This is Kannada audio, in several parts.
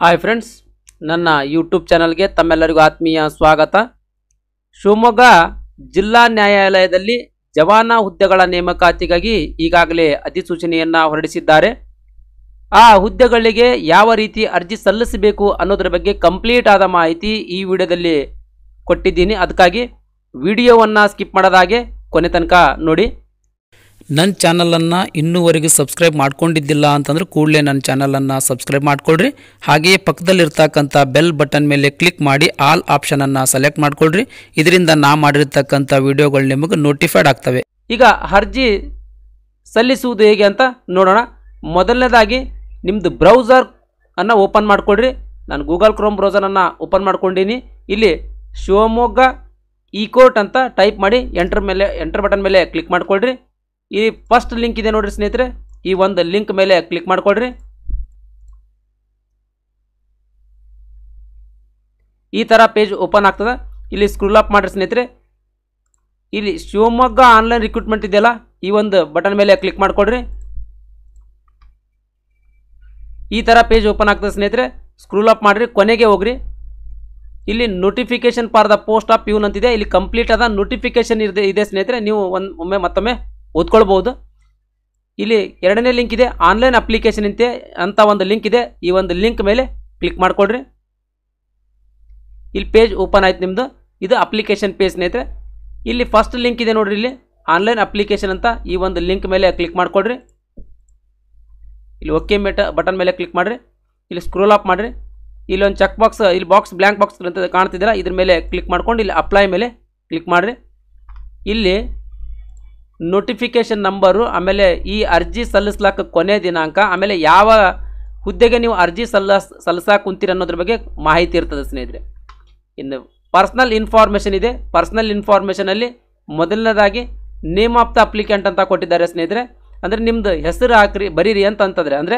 ಹಾಯ್ ಫ್ರೆಂಡ್ಸ್ ನನ್ನ ಯೂಟ್ಯೂಬ್ ಚಾನಲ್ಗೆ ತಮ್ಮೆಲ್ಲರಿಗೂ ಆತ್ಮೀಯ ಸ್ವಾಗತ ಶಿವಮೊಗ್ಗ ಜಿಲ್ಲಾ ನ್ಯಾಯಾಲಯದಲ್ಲಿ ಜವಾನ ಹುದ್ದೆಗಳ ನೇಮಕಾತಿಗಾಗಿ ಈಗಾಗಲೇ ಅಧಿಸೂಚನೆಯನ್ನು ಹೊರಡಿಸಿದ್ದಾರೆ ಆ ಹುದ್ದೆಗಳಿಗೆ ಯಾವ ರೀತಿ ಅರ್ಜಿ ಸಲ್ಲಿಸಬೇಕು ಅನ್ನೋದ್ರ ಬಗ್ಗೆ ಕಂಪ್ಲೀಟ್ ಆದ ಮಾಹಿತಿ ಈ ವಿಡಿಯೋದಲ್ಲಿ ಕೊಟ್ಟಿದ್ದೀನಿ ಅದಕ್ಕಾಗಿ ವಿಡಿಯೋವನ್ನು ಸ್ಕಿಪ್ ಮಾಡೋದಾಗೆ ಕೊನೆ ತನಕ ನೋಡಿ ನನ್ನ ಚಾನಲನ್ನು ಇನ್ನೂವರೆಗೂ ಸಬ್ಸ್ಕ್ರೈಬ್ ಮಾಡ್ಕೊಂಡಿದ್ದಿಲ್ಲ ಅಂತಂದರೆ ಕೂಡಲೇ ನನ್ನ ಚಾನಲನ್ನು ಸಬ್ಸ್ಕ್ರೈಬ್ ಮಾಡಿಕೊಡ್ರಿ ಹಾಗೆಯೇ ಪಕ್ಕದಲ್ಲಿರ್ತಕ್ಕಂಥ ಬೆಲ್ ಬಟನ್ ಮೇಲೆ ಕ್ಲಿಕ್ ಮಾಡಿ ಆಲ್ ಆಪ್ಷನನ್ನು ಸೆಲೆಕ್ಟ್ ಮಾಡಿಕೊಳ್ರಿ ಇದರಿಂದ ನಾ ಮಾಡಿರ್ತಕ್ಕಂಥ ವಿಡಿಯೋಗಳು ನಿಮಗೆ ನೋಟಿಫೈಡ್ ಆಗ್ತವೆ ಈಗ ಅರ್ಜಿ ಸಲ್ಲಿಸುವುದು ಹೇಗೆ ಅಂತ ನೋಡೋಣ ಮೊದಲನೇದಾಗಿ ನಿಮ್ಮದು ಬ್ರೌಸರ್ ಅನ್ನು ಓಪನ್ ಮಾಡಿಕೊಡ್ರಿ ನಾನು ಗೂಗಲ್ ಕ್ರೋಮ್ ಬ್ರೌಸರನ್ನು ಓಪನ್ ಮಾಡ್ಕೊಂಡೀನಿ ಇಲ್ಲಿ ಶಿವಮೊಗ್ಗ ಕೋರ್ಟ್ ಅಂತ ಟೈಪ್ ಮಾಡಿ ಎಂಟ್ರ್ ಮೇಲೆ ಎಂಟ್ರ್ ಬಟನ್ ಮೇಲೆ ಕ್ಲಿಕ್ ಮಾಡಿಕೊಡ್ರಿ ಈ ಫಸ್ಟ್ ಲಿಂಕ್ ಇದೆ ನೋಡಿರಿ ಸ್ನೇಹಿತರೆ ಈ ಒಂದು ಲಿಂಕ್ ಮೇಲೆ ಕ್ಲಿಕ್ ಮಾಡಿಕೊಡ್ರಿ ಈ ಥರ ಪೇಜ್ ಓಪನ್ ಆಗ್ತದೆ ಇಲ್ಲಿ ಸ್ಕ್ರೂಲ್ ಅಪ್ ಮಾಡಿರಿ ಸ್ನೇಹಿತರೆ ಇಲ್ಲಿ ಶಿವಮೊಗ್ಗ ಆನ್ಲೈನ್ ರಿಕ್ರೂಟ್ಮೆಂಟ್ ಇದೆಯಲ್ಲ ಈ ಒಂದು ಬಟನ್ ಮೇಲೆ ಕ್ಲಿಕ್ ಮಾಡಿಕೊಡ್ರಿ ಈ ಥರ ಪೇಜ್ ಓಪನ್ ಆಗ್ತದೆ ಸ್ನೇಹಿತರೆ ಸ್ಕ್ರೂಲ್ ಅಪ್ ಮಾಡಿರಿ ಕೊನೆಗೆ ಹೋಗ್ರಿ ಇಲ್ಲಿ notification for the post of peon ಅಂತಿದೆ ಇಲ್ಲಿ ಕಂಪ್ಲೀಟ್ ಆದ ನೋಟಿಫಿಕೇಶನ್ ಇದೆ ಇದೆ ಸ್ನೇಹಿತರೆ ನೀವು ಒಂದು ಒಮ್ಮೆ ಮತ್ತೊಮ್ಮೆ ಓದ್ಕೊಳ್ಬೋದು ಇಲ್ಲಿ ಎರಡನೇ ಲಿಂಕ್ ಇದೆ ಆನ್ಲೈನ್ ಅಪ್ಲಿಕೇಶನ್ ಅಂತೆ ಅಂತ ಒಂದು ಲಿಂಕ್ ಇದೆ ಈ ಒಂದು ಲಿಂಕ್ ಮೇಲೆ ಕ್ಲಿಕ್ ಮಾಡಿಕೊಡ್ರಿ ಇಲ್ಲಿ ಪೇಜ್ ಓಪನ್ ಆಯ್ತು ನಿಮ್ಮದು ಇದು ಅಪ್ಲಿಕೇಶನ್ ಪೇಜ್ ಸ್ನೇಹಿತರೆ ಇಲ್ಲಿ ಫಸ್ಟ್ ಲಿಂಕ್ ಇದೆ ನೋಡಿರಿ ಇಲ್ಲಿ ಆನ್ಲೈನ್ ಅಪ್ಲಿಕೇಶನ್ ಅಂತ ಈ ಒಂದು ಲಿಂಕ್ ಮೇಲೆ ಕ್ಲಿಕ್ ಮಾಡಿಕೊಡ್ರಿ ಇಲ್ಲಿ ಓಕೆ ಮೇಟ ಬಟನ್ ಮೇಲೆ ಕ್ಲಿಕ್ ಮಾಡಿರಿ ಇಲ್ಲಿ ಸ್ಕ್ರೋಲ್ ಅಪ್ ಮಾಡಿರಿ ಒಂದು ಚೆಕ್ ಬಾಕ್ಸ್ ಇಲ್ಲಿ ಬಾಕ್ಸ್ ಬ್ಲ್ಯಾಂಕ್ ಬಾಕ್ಸ್ ಅಂತ ಕಾಣ್ತಿದ್ದೀರಾ ಇದ್ರ ಮೇಲೆ ಕ್ಲಿಕ್ ಮಾಡ್ಕೊಂಡು ಇಲ್ಲಿ ಅಪ್ಲೈ ಮೇಲೆ ಕ್ಲಿಕ್ ಮಾಡಿರಿ ಇಲ್ಲಿ ನೋಟಿಫಿಕೇಷನ್ ನಂಬರು ಆಮೇಲೆ ಈ ಅರ್ಜಿ ಸಲ್ಲಿಸ್ಲಾಕ ಕೊನೆ ದಿನಾಂಕ ಆಮೇಲೆ ಯಾವ ಹುದ್ದೆಗೆ ನೀವು ಅರ್ಜಿ ಸಲ್ಲಿಸ್ ಸಲ್ಲಿಸಾಕ ಕುಂತೀರಿ ಅನ್ನೋದ್ರ ಬಗ್ಗೆ ಮಾಹಿತಿ ಇರ್ತದೆ ಸ್ನೇಹಿತರೆ ಇನ್ನು ಪರ್ಸ್ನಲ್ ಇನ್ಫಾರ್ಮೇಷನ್ ಇದೆ ಪರ್ಸ್ನಲ್ ಇನ್ಫಾರ್ಮೇಷನಲ್ಲಿ ಮೊದಲನೇದಾಗಿ ನೇಮ್ ಆಫ್ ದ ಅಪ್ಲಿಕೆಂಟ್ ಅಂತ ಕೊಟ್ಟಿದ್ದಾರೆ ಸ್ನೇಹಿತರೆ ಅಂದರೆ ನಿಮ್ಮದು ಹೆಸರು ಹಾಕ್ರಿ ಬರೀರಿ ಅಂತ ಅಂತಂದರೆ ಅಂದರೆ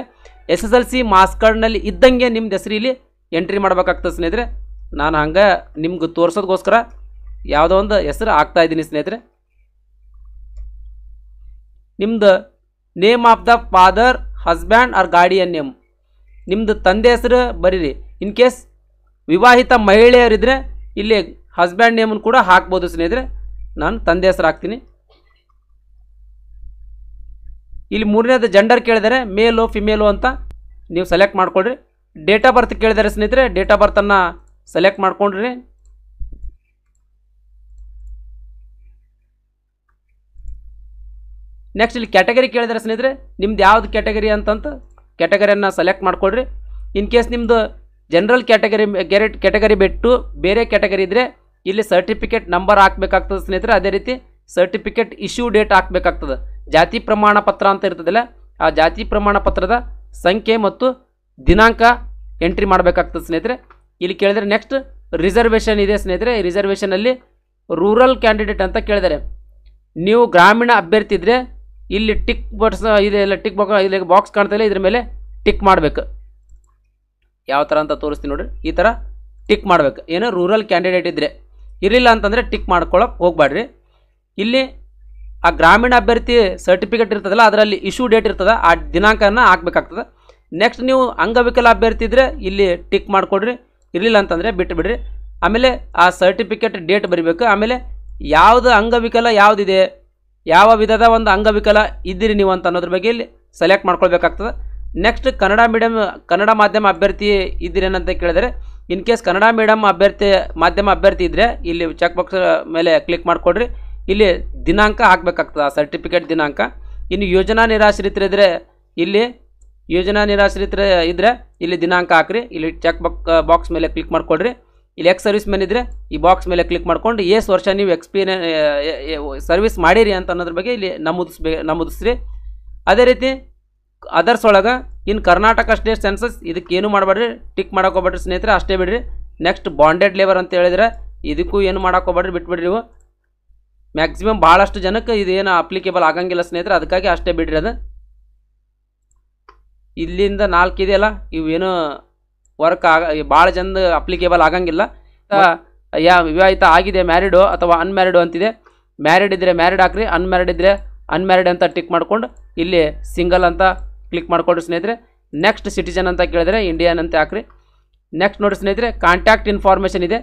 S S L C marks ಕಾರ್ಡ್ನಲ್ಲಿ ಇದ್ದಂಗೆ ನಿಮ್ದು ಹೆಸರಿಲಿ ಎಂಟ್ರಿ ಮಾಡಬೇಕಾಗ್ತದೆ ಸ್ನೇಹಿತರೆ ನಾನು ಹಂಗೆ ನಿಮ್ಗೆ ತೋರಿಸೋದಕ್ಕೋಸ್ಕರ ಯಾವುದೋ ಒಂದು ಹೆಸರು ಹಾಕ್ತಾ ಇದ್ದೀನಿ ಸ್ನೇಹಿತರೆ ನಿಮ್ದು name of the father husband or guardian name ನಿಮ್ಮದು ತಂದೆ ಹೆಸರು ಬರೀರಿ ಇನ್ ಕೇಸ್ ವಿವಾಹಿತ ಮಹಿಳೆಯರಿದ್ದರೆ ಇಲ್ಲಿ ಹಸ್ಬ್ಯಾಂಡ್ ನೇಮನ್ನು ಕೂಡ ಹಾಕ್ಬೋದು ಸ್ನೇಹಿತರೆ ನಾನು ತಂದೆ ಹೆಸರು ಹಾಕ್ತೀನಿ ಇಲ್ಲಿ ಮೂರನೇದು ಜೆಂಡರ್ ಕೇಳಿದರೆ ಮೇಲು ಫಿಮೇಲು ಅಂತ ನೀವು ಸೆಲೆಕ್ಟ್ ಮಾಡ್ಕೊಳ್ರಿ ಡೇಟ್ ಆಫ್ ಬರ್ತ್ ಕೇಳಿದರೆ ಸ್ನೇಹಿತರೆ ಡೇಟ್ ಆಫ್ ಬರ್ತನ್ನು ಸೆಲೆಕ್ಟ್ ಮಾಡ್ಕೊಂಡ್ರಿ ನೆಕ್ಸ್ಟ್ ಇಲ್ಲಿ ಕ್ಯಾಟಗರಿ ಕೇಳಿದ್ರೆ ಸ್ನೇಹಿತರೆ ನಿಮ್ದು ಯಾವ್ದು ಕ್ಯಾಟಗರಿ ಅಂತಂತ ಕ್ಯಾಟಗರಿಯನ್ನು ಸೆಲೆಕ್ಟ್ ಮಾಡ್ಕೊಳ್ರಿ ಇನ್ ಕೇಸ್ ನಿಮ್ಮದು ಜನರಲ್ ಕ್ಯಾಟಗರಿ ಗ್ಯಾರೆಟ್ ಕ್ಯಾಟಗರಿ ಬಿಟ್ಟು ಬೇರೆ ಕ್ಯಾಟಗರಿ ಇದ್ದರೆ ಇಲ್ಲಿ ಸರ್ಟಿಫಿಕೇಟ್ ನಂಬರ್ ಹಾಕ್ಬೇಕಾಗ್ತದೆ ಸ್ನೇಹಿತರೆ ಅದೇ ರೀತಿ ಸರ್ಟಿಫಿಕೇಟ್ ಇಶ್ಯೂ ಡೇಟ್ ಹಾಕ್ಬೇಕಾಗ್ತದೆ ಜಾತಿ ಪ್ರಮಾಣ ಪತ್ರ ಅಂತ ಇರ್ತದಲ್ಲ ಆ ಜಾತಿ ಪ್ರಮಾಣ ಪತ್ರದ ಸಂಖ್ಯೆ ಮತ್ತು ದಿನಾಂಕ ಎಂಟ್ರಿ ಮಾಡಬೇಕಾಗ್ತದೆ ಸ್ನೇಹಿತರೆ ಇಲ್ಲಿ ಕೇಳಿದರೆ ನೆಕ್ಸ್ಟ್ ರಿಸರ್ವೇಷನ್ ಇದೆ ಸ್ನೇಹಿತರೆ ರಿಸರ್ವೇಷನಲ್ಲಿ ರೂರಲ್ ಕ್ಯಾಂಡಿಡೇಟ್ ಅಂತ ಕೇಳಿದ್ದಾರೆ ನೀವು ಗ್ರಾಮೀಣ ಅಭ್ಯರ್ಥಿ ಇದ್ದರೆ ಇಲ್ಲಿ ಟಿಕ್ ಬಟ್ಸ್ ಇದೆ ಇಲ್ಲ ಟಿಕ್ ಬಾಕ್ಸ್ ಇಲ್ಲಿ ಬಾಕ್ಸ್ ಕಾಣ್ತಾ ಇಲ್ಲ ಇದ್ರ ಮೇಲೆ ಟಿಕ್ ಮಾಡಬೇಕು ಯಾವ ಥರ ಅಂತ ತೋರಿಸ್ತೀನಿ ನೋಡಿರಿ ಈ ಥರ ಟಿಕ್ ಮಾಡಬೇಕು ಏನೋ ರೂರಲ್ ಕ್ಯಾಂಡಿಡೇಟ್ ಇದ್ದರೆ ಇರಲಿಲ್ಲ ಅಂತಂದರೆ ಟಿಕ್ ಮಾಡ್ಕೊಳಕ್ಕೆ ಹೋಗಬೇಡ್ರಿ ಇಲ್ಲಿ ಆ ಗ್ರಾಮೀಣ ಅಭ್ಯರ್ಥಿ ಸರ್ಟಿಫಿಕೇಟ್ ಇರ್ತದಲ್ಲ ಅದರಲ್ಲಿ ಇಶ್ಯೂ ಡೇಟ್ ಇರ್ತದೆ ಆ ದಿನಾಂಕನ ಹಾಕ್ಬೇಕಾಗ್ತದೆ ನೆಕ್ಸ್ಟ್ ನೀವು ಅಂಗವಿಕಲ ಅಭ್ಯರ್ಥಿ ಇದ್ದರೆ ಇಲ್ಲಿ ಟಿಕ್ ಮಾಡಿಕೊಡ್ರಿ ಇರಲಿಲ್ಲ ಅಂತಂದರೆ ಬಿಟ್ಟುಬಿಡ್ರಿ ಆಮೇಲೆ ಆ ಸರ್ಟಿಫಿಕೇಟ್ ಡೇಟ್ ಬರಿಬೇಕು ಆಮೇಲೆ ಯಾವುದು ಅಂಗವಿಕಲ ಯಾವುದಿದೆ ಯಾವ ವಿಧದ ಒಂದು ಅಂಗವಿಕಲ ಇದ್ದೀರಿ ನೀವು ಅಂತ ಅನ್ನೋದ್ರ ಬಗ್ಗೆ ಇಲ್ಲಿ ಸೆಲೆಕ್ಟ್ ಮಾಡ್ಕೊಳ್ಬೇಕಾಗ್ತದೆ ನೆಕ್ಸ್ಟ್ ಕನ್ನಡ ಮೀಡಿಯಮ್ ಕನ್ನಡ ಮಾಧ್ಯಮ ಅಭ್ಯರ್ಥಿ ಇದ್ದೀರೇನಂತ ಕೇಳಿದರೆ ಇನ್ ಕೇಸ್ ಕನ್ನಡ ಮೀಡಿಯಮ್ ಅಭ್ಯರ್ಥಿ ಮಾಧ್ಯಮ ಅಭ್ಯರ್ಥಿ ಇದ್ದರೆ ಇಲ್ಲಿ ಚೆಕ್ ಬಾಕ್ಸ್ ಮೇಲೆ ಕ್ಲಿಕ್ ಮಾಡಿಕೊಡ್ರಿ ಇಲ್ಲಿ ದಿನಾಂಕ ಹಾಕಬೇಕಾಗ್ತದೆ ಆ ಸರ್ಟಿಫಿಕೇಟ್ ದಿನಾಂಕ ಇನ್ನು ಯೋಜನಾ ನಿರಾಶ್ರಿತರಿದ್ದರೆ ಇಲ್ಲಿ ಯೋಜನಾ ನಿರಾಶ್ರಿತ್ರೆ ಇದ್ದರೆ ಇಲ್ಲಿ ದಿನಾಂಕ ಹಾಕ್ರಿ ಇಲ್ಲಿ ಚೆಕ್ ಬಾಕ್ ಬಾಕ್ಸ್ ಮೇಲೆ ಕ್ಲಿಕ್ ಮಾಡಿಕೊಡ್ರಿ ಇಲ್ಲಿ ಎಕ್ಸ್ ಸರ್ವಿಸ್ ಮ್ಯಾನ್ ಇದ್ರೆ ಈ ಬಾಕ್ಸ್ ಮೇಲೆ ಕ್ಲಿಕ್ ಮಾಡ್ಕೊಂಡು ಎಸ್ ವರ್ಷ ನೀವು ಎಕ್ಸ್ಪೀರಿಯನ್ ಸರ್ವಿಸ್ ಮಾಡಿರಿ ಅಂತ ಅನ್ನೋದ್ರ ಬಗ್ಗೆ ಇಲ್ಲಿ ನಮೂದಿಸ್ಬೇಕು ನಮೂದಿಸ್ರಿ ಅದೇ ರೀತಿ ಅದರ್ಸ್ ಒಳಗೆ ಇನ್ನು ಕರ್ನಾಟಕ ಸ್ಟೇಟ್ ಸೆನ್ಸಸ್ ಇದಕ್ಕೆ ಏನು ಮಾಡಬೇಡ್ರಿ ಟಿಕ್ ಹೋಗ್ಬೇಡ್ರಿ ಸ್ನೇಹಿತರೆ ಅಷ್ಟೇ ಬಿಡ್ರಿ ನೆಕ್ಸ್ಟ್ ಬಾಂಡೆಡ್ ಲೇಬರ್ ಅಂತ ಹೇಳಿದ್ರೆ ಇದಕ್ಕೂ ಏನು ಹೋಗ್ಬೇಡ್ರಿ ಬಿಟ್ಬಿಡ್ರಿ ನೀವು ಮ್ಯಾಕ್ಸಿಮಮ್ ಭಾಳಷ್ಟು ಜನಕ್ಕೆ ಇದೇನು ಅಪ್ಲಿಕೇಬಲ್ ಆಗಂಗಿಲ್ಲ ಸ್ನೇಹಿತರೆ ಅದಕ್ಕಾಗಿ ಅಷ್ಟೇ ಬಿಡ್ರಿ ಅದು ಇಲ್ಲಿಂದ ನಾಲ್ಕು ಇದೆಯಲ್ಲ ಇವೇನು ವರ್ಕ್ ಆಗ ಭಾಳ ಜನ ಅಪ್ಲಿಕೇಬಲ್ ಆಗಂಗಿಲ್ಲ ಯಾ ವಿವಾಹಿತ ಆಗಿದೆ ಮ್ಯಾರಿಡು ಅಥವಾ ಅನ್ಮ್ಯಾರಿಡು ಅಂತಿದೆ ಮ್ಯಾರಿಡ್ ಇದ್ದರೆ ಮ್ಯಾರಿಡ್ ಹಾಕ್ರಿ ಅನ್ಮ್ಯಾರಿಡ್ ಇದ್ದರೆ ಅನ್ಮ್ಯಾರಿಡ್ ಅಂತ ಟಿಕ್ ಮಾಡ್ಕೊಂಡು ಇಲ್ಲಿ ಸಿಂಗಲ್ ಅಂತ ಕ್ಲಿಕ್ ಮಾಡಿಕೊಡ್ರಿ ಸ್ನೇಹಿತರೆ ನೆಕ್ಸ್ಟ್ ಸಿಟಿಜನ್ ಅಂತ ಕೇಳಿದ್ರೆ ಇಂಡಿಯನ್ ಅಂತ ಹಾಕ್ರಿ ನೆಕ್ಸ್ಟ್ ನೋಡಿ ಸ್ನೇಹಿತರೆ ಕಾಂಟ್ಯಾಕ್ಟ್ ಇನ್ಫಾರ್ಮೇಷನ್ ಇದೆ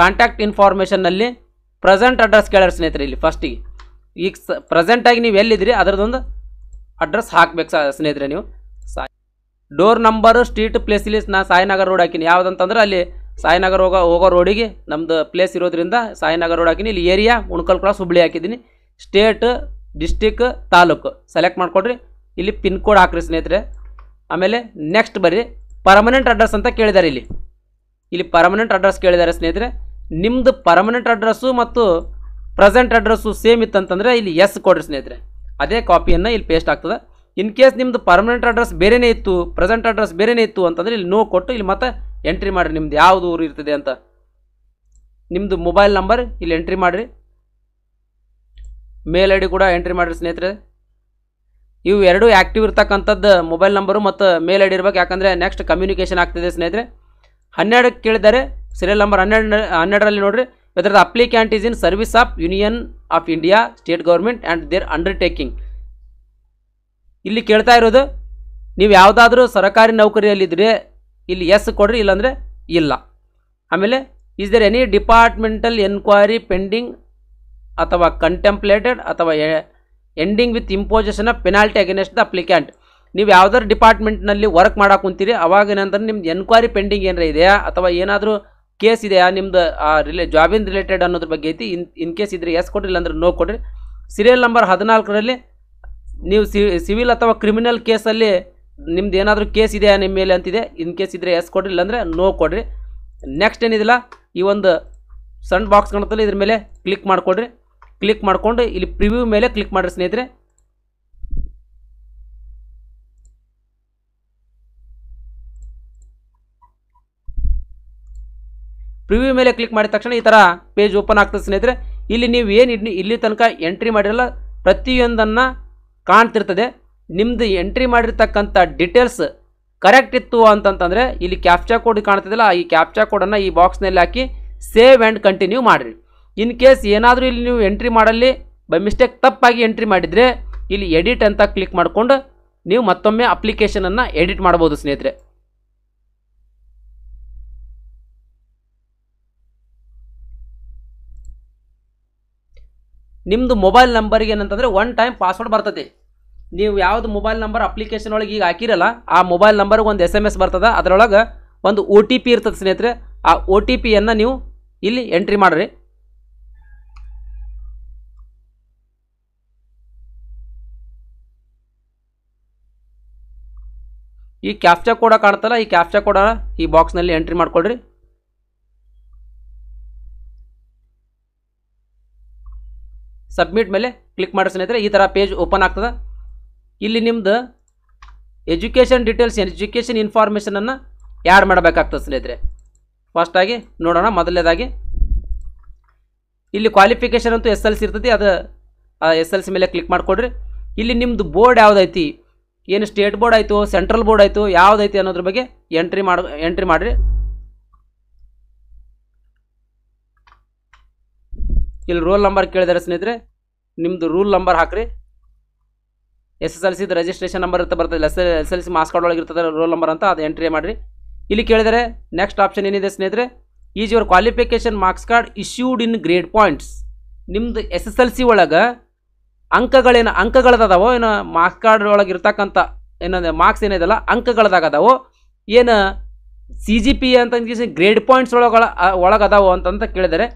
ಕಾಂಟ್ಯಾಕ್ಟ್ ಇನ್ಫಾರ್ಮೇಷನ್ನಲ್ಲಿ ಪ್ರೆಸೆಂಟ್ ಅಡ್ರೆಸ್ ಕೇಳ್ಯಾರ ಸ್ನೇಹಿತರೆ ಇಲ್ಲಿ ಫಸ್ಟಿಗೆ ಈಗ ಪ್ರೆಸೆಂಟಾಗಿ ನೀವು ಎಲ್ಲಿದ್ದೀರಿ ಅದರದೊಂದು ಅಡ್ರೆಸ್ ಹಾಕ್ಬೇಕು ಸ್ನೇಹಿತರೆ ನೀವು ಡೋರ್ ನಂಬರ್ ಸ್ಟ್ರೀಟ್ ಪ್ಲೇಸ್ ಇಲ್ಲಿ ನಾ ಸಾಯಿನಗರ ರೋಡ್ ಹಾಕಿನಿ ಯಾವುದಂತಂದ್ರೆ ಅಲ್ಲಿ ಸಾಯಿನಗರ ಹೋಗೋ ಹೋಗೋ ರೋಡಿಗೆ ನಮ್ಮದು ಪ್ಲೇಸ್ ಇರೋದ್ರಿಂದ ಸಾಯಿನಗರ ರೋಡ್ ಹಾಕಿನಿ ಇಲ್ಲಿ ಏರಿಯಾ ಉಣ್ಕಲ್ ಕ್ರಾಸ್ ಹುಬ್ಳಿ ಹಾಕಿದ್ದೀನಿ ಸ್ಟೇಟ್ ಡಿಸ್ಟಿಕ್ ತಾಲೂಕು ಸೆಲೆಕ್ಟ್ ಮಾಡಿಕೊಡ್ರಿ ಇಲ್ಲಿ ಪಿನ್ ಕೋಡ್ ಹಾಕ್ರಿ ಸ್ನೇಹಿತರೆ ಆಮೇಲೆ ನೆಕ್ಸ್ಟ್ ಬರ್ರಿ ಪರ್ಮನೆಂಟ್ ಅಡ್ರೆಸ್ ಅಂತ ಕೇಳಿದ್ದಾರೆ ಇಲ್ಲಿ ಇಲ್ಲಿ ಪರ್ಮನೆಂಟ್ ಅಡ್ರೆಸ್ ಕೇಳಿದ್ದಾರೆ ಸ್ನೇಹಿತರೆ ನಿಮ್ಮದು ಪರ್ಮನೆಂಟ್ ಅಡ್ರೆಸ್ಸು ಮತ್ತು ಪ್ರೆಸೆಂಟ್ ಅಡ್ರೆಸ್ಸು ಸೇಮ್ ಇತ್ತಂತಂದರೆ ಇಲ್ಲಿ ಎಸ್ ಕೊಡ್ರಿ ಸ್ನೇಹಿತರೆ ಅದೇ ಕಾಪಿಯನ್ನು ಇಲ್ಲಿ ಪೇಸ್ಟ್ ಆಗ್ತದೆ ಇನ್ ಕೇಸ್ ನಿಮ್ಮದು ಪರ್ಮನೆಂಟ್ ಅಡ್ರೆಸ್ ಬೇರೆನೇ ಇತ್ತು ಪ್ರೆಸೆಂಟ್ ಅಡ್ರೆಸ್ ಬೇರೆನೇ ಇತ್ತು ಅಂತಂದರೆ ಇಲ್ಲಿ ನೋ ಕೊಟ್ಟು ಇಲ್ಲಿ ಮತ್ತೆ ಎಂಟ್ರಿ ಮಾಡಿರಿ ನಿಮ್ದು ಯಾವುದು ಊರು ಇರ್ತದೆ ಅಂತ ನಿಮ್ಮದು ಮೊಬೈಲ್ ನಂಬರ್ ಇಲ್ಲಿ ಎಂಟ್ರಿ ಮಾಡಿರಿ ಮೇಲ್ ಐ ಕೂಡ ಎಂಟ್ರಿ ಮಾಡಿರಿ ಸ್ನೇಹಿತರೆ ಇವು ಎರಡೂ ಆ್ಯಕ್ಟಿವ್ ಇರ್ತಕ್ಕಂಥದ್ದು ಮೊಬೈಲ್ ನಂಬರು ಮತ್ತು ಮೇಲ್ ಐ ಡಿ ಇರ್ಬೇಕು ಯಾಕಂದರೆ ನೆಕ್ಸ್ಟ್ ಕಮ್ಯುನಿಕೇಷನ್ ಆಗ್ತಿದೆ ಸ್ನೇಹಿತರೆ ಹನ್ನೆರಡಕ್ಕೆ ಕೇಳಿದ್ದಾರೆ ಸೀರಿಯಲ್ ನಂಬರ್ ಹನ್ನೆರಡು ಹನ್ನೆರಡರಲ್ಲಿ ನೋಡಿರಿ ಇದರದ applicant is in service of union of India state government and their undertaking ಇಲ್ಲಿ ಕೇಳ್ತಾ ಇರೋದು ನೀವು ಯಾವುದಾದ್ರೂ ಸರ್ಕಾರಿ ನೌಕರಿಯಲ್ಲಿದ್ದರೆ ಇಲ್ಲಿ ಎಸ್ ಕೊಡ್ರಿ ಇಲ್ಲಾಂದರೆ ಇಲ್ಲ ಆಮೇಲೆ is there any departmental enquiry pending ಅಥವಾ ಕಂಟೆಂಪ್ಲೇಟೆಡ್ ಅಥವಾ ending with imposition of penalty against the applicant ನೀವು ಯಾವುದಾದ್ರು ಡಿಪಾರ್ಟ್ಮೆಂಟ್ನಲ್ಲಿ ವರ್ಕ್ ಮಾಡೋಕೆ ಕುಂತೀರಿ ಅವಾಗ ಏನಂದ್ರೆ ನಿಮ್ದು ಎನ್ಕ್ವೈರಿ ಪೆಂಡಿಂಗ್ ಏನಾರ ಇದೆಯಾ ಅಥವಾ ಏನಾದರೂ ಕೇಸ್ ಇದೆಯಾ ನಿಮ್ದು ಆ ರಿಲೇ ಜಾಬಿನ ರಿಲೇಟೆಡ್ ಅನ್ನೋದ್ರ ಬಗ್ಗೆ ಐತಿ ಇನ್ ಇನ್ ಕೇಸ್ ಇದ್ರೆ ಎಸ್ ಕೊಡ್ರಿ ಇಲ್ಲಾಂದ್ರೆ ನೋ ಕೊಡ್ರಿ ಸೀರಿಯಲ್ ನಂಬರ್ ಹದಿನಾಲ್ಕರಲ್ಲಿ ನೀವು ಸಿವಿಲ್ ಅಥವಾ ಕ್ರಿಮಿನಲ್ ಕೇಸಲ್ಲಿ ನಿಮ್ದು ಏನಾದರೂ ಕೇಸ್ ಇದೆಯಾ ನಿಮ್ಮ ಮೇಲೆ ಅಂತಿದೆ ಇನ್ ಕೇಸ್ ಇದ್ದರೆ ಎಸ್ ಕೊಡ್ರಿ ಇಲ್ಲಾಂದರೆ ನೋ ಕೊಡ್ರಿ ನೆಕ್ಸ್ಟ್ ಏನಿದಿಲ್ಲ ಈ ಒಂದು ಸಣ್ಣ ಬಾಕ್ಸ್ ಕಾಣುತ್ತಲ್ಲ ಇದ್ರ ಮೇಲೆ ಕ್ಲಿಕ್ ಮಾಡಿಕೊಡ್ರಿ ಕ್ಲಿಕ್ ಮಾಡಿಕೊಂಡು ಇಲ್ಲಿ ಪ್ರಿವ್ಯೂ ಮೇಲೆ ಕ್ಲಿಕ್ ಮಾಡಿರಿ ಸ್ನೇಹಿತರೆ ಪ್ರಿವ್ಯೂ ಮೇಲೆ ಕ್ಲಿಕ್ ಮಾಡಿದ ತಕ್ಷಣ ಈ ಥರ ಪೇಜ್ ಓಪನ್ ಆಗ್ತದೆ ಸ್ನೇಹಿತರೆ ಇಲ್ಲಿ ನೀವು ಏನು ಇಲ್ಲಿ ತನಕ ಎಂಟ್ರಿ ಮಾಡಿರಲ್ಲ ಪ್ರತಿಯೊಂದನ್ನು ಕಾಣ್ತಿರ್ತದೆ ನಿಮ್ಮದು ಎಂಟ್ರಿ ಮಾಡಿರ್ತಕ್ಕಂಥ ಡೀಟೇಲ್ಸ್ ಕರೆಕ್ಟ್ ಇತ್ತು ಅಂತಂತಂದರೆ ಇಲ್ಲಿ ಕ್ಯಾಪ್ಚಾ ಕೋಡ್ ಕಾಣ್ತಿದ್ದಿಲ್ಲ ಈ ಕ್ಯಾಪ್ಚಾ ಕೋಡನ್ನು ಈ ಬಾಕ್ಸ್ನಲ್ಲಿ ಹಾಕಿ ಸೇವ್ ಆ್ಯಂಡ್ ಕಂಟಿನ್ಯೂ ಮಾಡಿರಿ ಇನ್ ಕೇಸ್ ಏನಾದರೂ ಇಲ್ಲಿ ನೀವು ಎಂಟ್ರಿ ಮಾಡಲ್ಲಿ ಬೈ ಮಿಸ್ಟೇಕ್ ತಪ್ಪಾಗಿ ಎಂಟ್ರಿ ಮಾಡಿದರೆ ಇಲ್ಲಿ ಎಡಿಟ್ ಅಂತ ಕ್ಲಿಕ್ ಮಾಡಿಕೊಂಡು ನೀವು ಮತ್ತೊಮ್ಮೆ ಅಪ್ಲಿಕೇಶನನ್ನು ಎಡಿಟ್ ಮಾಡ್ಬೋದು ಸ್ನೇಹಿತರೆ ನಿಮ್ಮದು ಮೊಬೈಲ್ ನಂಬರ್ಗೆ ಏನಂತಂದರೆ ಒನ್ ಟೈಮ್ ಪಾಸ್ವರ್ಡ್ ಬರ್ತದೆ ನೀವು ಯಾವುದು ಮೊಬೈಲ್ ನಂಬರ್ ಅಪ್ಲಿಕೇಶನ್ ಒಳಗೆ ಈಗ ಹಾಕಿರಲ್ಲ ಆ ಮೊಬೈಲ್ ನಂಬರ್ಗೆ ಒಂದು ಎಸ್ ಎಮ್ ಎಸ್ ಬರ್ತದೆ ಅದರೊಳಗೆ ಒಂದು ಒ ಟಿ ಪಿ ಇರ್ತದೆ ಸ್ನೇಹಿತರೆ ಆ ಒ ಟಿ ಪಿಯನ್ನು ನೀವು ಇಲ್ಲಿ ಎಂಟ್ರಿ ಮಾಡಿರಿ ಈ ಕ್ಯಾಪ್ಚಾ ಕೂಡ ಕಾಣ್ತಲ್ಲ ಈ ಕ್ಯಾಪ್ಚಾ ಕೂಡ ಈ ಬಾಕ್ಸ್ನಲ್ಲಿ ಎಂಟ್ರಿ ಮಾಡ್ಕೊಳ್ರಿ ಸಬ್ಮಿಟ್ ಮೇಲೆ ಕ್ಲಿಕ್ ಮಾಡಿ ಸ್ನೇಹಿತರೆ ಈ ಥರ ಪೇಜ್ ಓಪನ್ ಆಗ್ತದೆ ಇಲ್ಲಿ ನಿಮ್ಮದು ಎಜುಕೇಷನ್ ಡೀಟೇಲ್ಸ್ ಎಜುಕೇಷನ್ ಇನ್ಫಾರ್ಮೇಷನನ್ನು ಆ್ಯಡ್ ಮಾಡಬೇಕಾಗ್ತದೆ ಸ್ನೇಹಿತರೆ ಫಸ್ಟಾಗಿ ನೋಡೋಣ ಮೊದಲನೇದಾಗಿ ಇಲ್ಲಿ ಕ್ವಾಲಿಫಿಕೇಷನ್ ಅಂತೂ ಎಸ್ ಎಲ್ ಸಿ ಇರ್ತದೆ ಅದು ಎಸ್ ಎಲ್ ಸಿ ಮೇಲೆ ಕ್ಲಿಕ್ ಮಾಡಿಕೊಡ್ರಿ ಇಲ್ಲಿ ನಿಮ್ಮದು ಬೋರ್ಡ್ ಯಾವುದೈತಿ ಏನು ಸ್ಟೇಟ್ ಬೋರ್ಡ್ ಆಯಿತು ಸೆಂಟ್ರಲ್ ಬೋರ್ಡ್ ಆಯಿತು ಯಾವುದೈತಿ ಅನ್ನೋದ್ರ ಬಗ್ಗೆ ಎಂಟ್ರಿ ಮಾಡಿ ಎಂಟ್ರಿ ಮಾಡಿರಿ ಇಲ್ಲಿ ರೋಲ್ ನಂಬರ್ ಕೇಳಿದರೆ ಸ್ನೇಹಿತರೆ ನಿಮ್ಮದು ರೂಲ್ ನಂಬರ್ ಹಾಕ್ರಿ ಎಸ್ ಎಸ್ ಎಲ್ ಸಿದು ರಿಜಿಸ್ಟ್ರೇಷನ್ ನಂಬರ್ ಅಂತ ಬರ್ತದೆ S S L C marks card ಒಳಗೆ ಇರ್ತದೆ ರೋಲ್ ನಂಬರ್ ಅಂತ ಅದು ಎಂಟ್ರಿ ಮಾಡಿರಿ ಇಲ್ಲಿ ಕೇಳಿದರೆ ನೆಕ್ಸ್ಟ್ ಆಪ್ಷನ್ ಏನಿದೆ ಸ್ನೇಹಿತರೆ is your qualification marks card issued in grade points ನಿಮ್ಮದು ಎಸ್ ಎಸ್ ಎಲ್ ಸಿ ಒಳಗೆ ಅಂಕಗಳೇನು ಅಂಕಗಳದಾವೋ ಏನು ಮಾರ್ಕ್ಸ್ ಕಾರ್ಡ್ ಒಳಗೆ ಇರ್ತಕ್ಕಂಥ ಏನಂದರೆ ಮಾರ್ಕ್ಸ್ ಏನಿದೆಲ್ಲ ಅಂಕಗಳದಾಗದಾವೋ ಏನು ಸಿ ಜಿ ಪಿ ಅಂತ ಗ್ರೇಡ್ ಪಾಯಿಂಟ್ಸ್ ಒಳಗೆ ಒಳಗದಾವೋ ಅಂತಂತ ಕೇಳಿದರೆ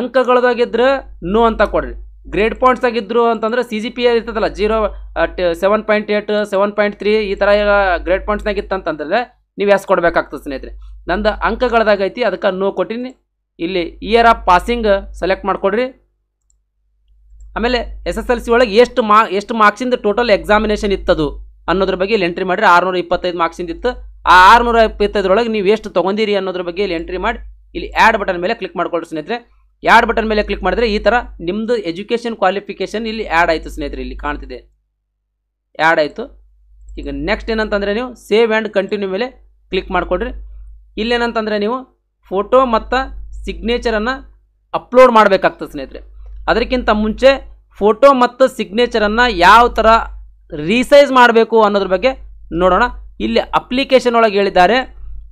ಅಂಕಗಳದಾಗಿದ್ದರೆ ನೋ ಅಂತ ಕೊಡ್ರಿ ಗ್ರೇಡ್ ಆಗಿದ್ರು ಅಂತಂದ್ರೆ ಸಿ ಜಿ ಪಿ ಎ ಇರ್ತದಲ್ಲ zero seven point eight seven point three ಈ ಥರ ಎಲ್ಲ ಗ್ರೇಡ್ ಪಾಯಿಂಟ್ಸ್ನಾಗಿತ್ತು ಅಂತಂದ್ರೆ ನೀವು ಎಸ್ ಕೊಡಬೇಕಾಗ್ತದೆ ಸ್ನೇಹಿತರೆ ನಂದು ಅಂಕಗಳದಾಗ ಐತಿ ಅದಕ್ಕೆ ನೋ ಕೊಟ್ಟಿನಿ ಇಲ್ಲಿ ಇಯರ್ ಆಫ್ ಪಾಸಿಂಗ್ ಸೆಲೆಕ್ಟ್ ಮಾಡಿಕೊಡ್ರಿ ಆಮೇಲೆ ಎಸ್ ಎಸ್ ಎಲ್ ಸಿ ಒಳಗೆ ಎಷ್ಟು ಮಾ ಎಷ್ಟು ಮಾರ್ಕ್ಸಿಂದ ಟೋಟಲ್ ಎಕ್ಸಾಮಿನೇಷನ್ ಇತ್ತದು ಅನ್ನೋದ್ರ ಬಗ್ಗೆ ಇಲ್ಲಿ ಎಂಟ್ರಿ ಮಾಡಿರಿ ಆರುನೂರ ಇಪ್ಪತ್ತೈದು ಮಾರ್ಕ್ಸಿಂದ ಇತ್ತು ಆ ಆರುನೂರ ಇಪ್ಪತ್ತೈದರೊಳಗೆ ನೀವು ಎಷ್ಟು ತೊಗೊಂಡಿರಿ ಅನ್ನೋದ್ರ ಬಗ್ಗೆ ಇಲ್ಲಿ ಎಂಟ್ರಿ ಮಾಡಿ ಇಲ್ಲಿ ಆ್ಯಡ್ ಬಟನ್ ಮೇಲೆ ಕ್ಲಿಕ್ ಮಾಡ್ಕೊಳ್ರಿ ಸ್ನೇಹಿತರೆ ಆ್ಯಡ್ ಬಟನ್ ಮೇಲೆ ಕ್ಲಿಕ್ ಮಾಡಿದ್ರೆ ಈ ಥರ ನಿಮ್ಮದು ಎಜುಕೇಷನ್ ಕ್ವಾಲಿಫಿಕೇಷನ್ ಇಲ್ಲಿ ಆ್ಯಡ್ ಆಯಿತು ಸ್ನೇಹಿತರೆ ಇಲ್ಲಿ ಕಾಣ್ತಿದೆ ಆ್ಯಡ್ ಆಯಿತು ಈಗ ನೆಕ್ಸ್ಟ್ ಏನಂತಂದರೆ ನೀವು ಸೇವ್ ಆ್ಯಂಡ್ ಕಂಟಿನ್ಯೂ ಮೇಲೆ ಕ್ಲಿಕ್ ಮಾಡಿಕೊಡ್ರಿ ಇಲ್ಲೇನಂತಂದರೆ ನೀವು ಫೋಟೋ ಮತ್ತು ಸಿಗ್ನೇಚರನ್ನು ಅಪ್ಲೋಡ್ ಮಾಡಬೇಕಾಗ್ತದೆ ಸ್ನೇಹಿತರೆ ಅದಕ್ಕಿಂತ ಮುಂಚೆ ಫೋಟೋ ಮತ್ತು ಸಿಗ್ನೇಚರನ್ನು ಯಾವ ಥರ ರೀಸೈಸ್ ಮಾಡಬೇಕು ಅನ್ನೋದ್ರ ಬಗ್ಗೆ ನೋಡೋಣ ಇಲ್ಲಿ ಅಪ್ಲಿಕೇಶನ್ ಒಳಗೆ ಹೇಳಿದ್ದಾರೆ